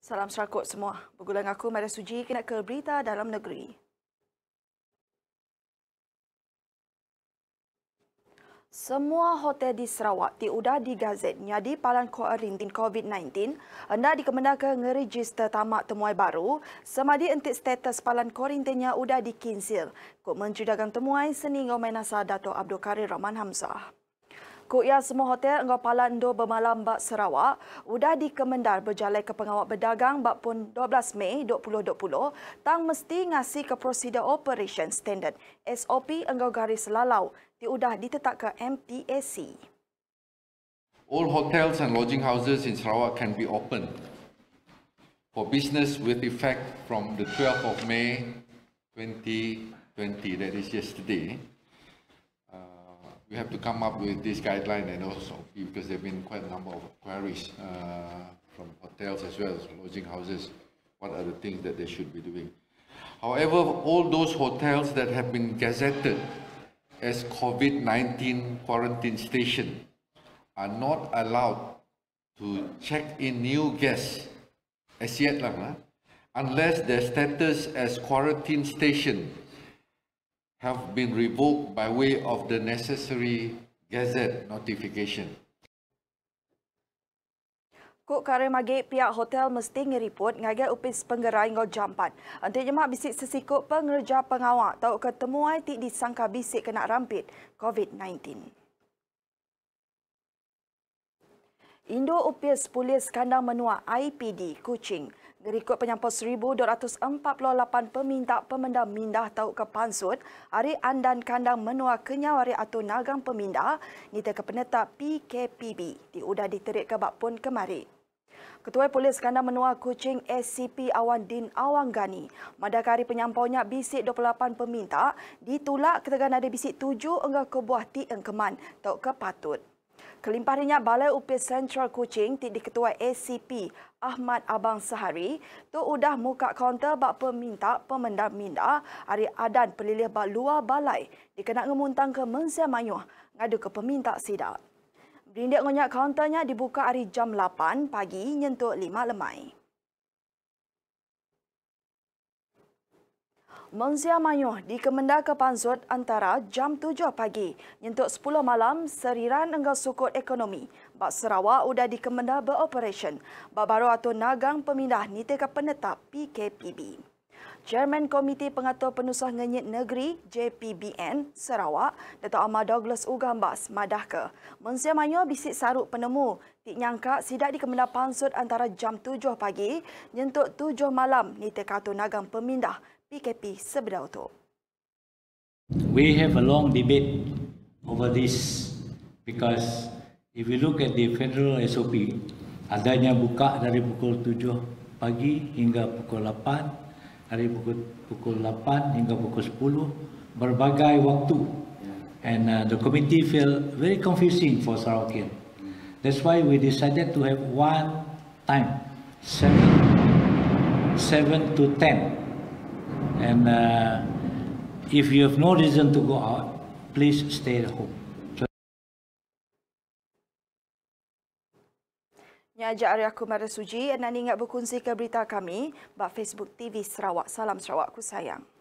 Salam serakut semua. Bergulang aku, Mada Suji, kena ke berita dalam negeri. Semua hotel di Sarawak tiudah di Gazet di palan kuarantin COVID-19 hendak dikemenda ke ngeregister tamak temuai baru semadi entik status palan kuarantinnya sudah dikinsil. Kok menjudagang temuai seni ngomenasa Dato' Abdul Karim Rahman Hamzah. Ku ya semua hotel engkau Palando bermalam bak Sarawak sudah dikemendar Kemendar berjalan ke pengawal berdagang pun 12 Mei 2020 tang mesti ngasih ke prosedur operation standard SOP engkau garis lalau di udah ditetak ke MPAC. All hotels and lodging houses in Sarawak can be open for business with effect from the 12th of May 2020 that is yesterday. we have to come up with this guideline and also because there have been quite a number of queries uh, from hotels as well as lodging houses, what are the things that they should be doing. However, all those hotels that have been gazetted as COVID-19 quarantine station are not allowed to check in new guests as yet lah, unless their status as quarantine station have been revoked by way of the necessary gazette notification. Kuk kare magi pihak hotel mesti ngeriput ngagai upis penggerai ngau jampan. Antik jemak bisik sesikuk pengerja pengawak tahu ketemuai ti disangka bisik kena rampit COVID-19. Indo Upis Polis Kandang Menua IPD Kuching Berikut penyapa 1,248 peminta pemindah mindah tahu ke Pansut, hari andan kandang menua kenyau hari atau nagang pemindah, nita ke penetap PKPB, diudah diterik ke pun kemari. Ketua Polis Kandang Menua Kucing SCP Awan Din Awang Gani, madakari penyampaunya bisik 28 peminta, ditulak ketegan ada bisik 7 enggak kebuah ti engkeman, tahu ke patut. Kelimpah Balai UPIS Central Kuching di ketua ACP Ahmad Abang Sahari tu udah muka kaunter bak peminta pemendam minda hari adan pelilih bak luar balai dikena ngemuntang ke Mensia Mayuh ngadu ke peminta sidak. Berindik ngonyak kauntanya dibuka hari jam 8 pagi nyentuk 5 lemai. Monsia Manyuh di Kemenda Kepansut antara jam 7 pagi, nyentuk 10 malam seriran enggau sukut ekonomi. Bak Sarawak sudah di Kemenda beroperasyen. Bak baru atau nagang pemindah nitika penetap PKPB. Chairman Komiti Pengatur Penusah Ngenyit Negeri JPBN Sarawak, Datuk Ahmad Douglas Ugambas, madah ke. Mensia Manyo bisik saruk penemu. Tidak nyangka sidak di Kemenda Pansut antara jam 7 pagi, nyentuk 7 malam nitik kartu nagang pemindah PKP Seberau tu. We have a long debate over this because if we look at the federal SOP, adanya buka dari pukul 7 pagi hingga pukul 8, dari pukul, pukul 8 hingga pukul 10, berbagai waktu. And uh, the committee feel very confusing for Sarawakian. That's why we decided to have one time, 7, 7 to 10. And uh, if you have no reason to go out, please stay at home. Nyaja Arya Kumara Suji dan ingat berkongsikan berita kami bak Facebook TV Sarawak. Salam Sarawak, ku sayang.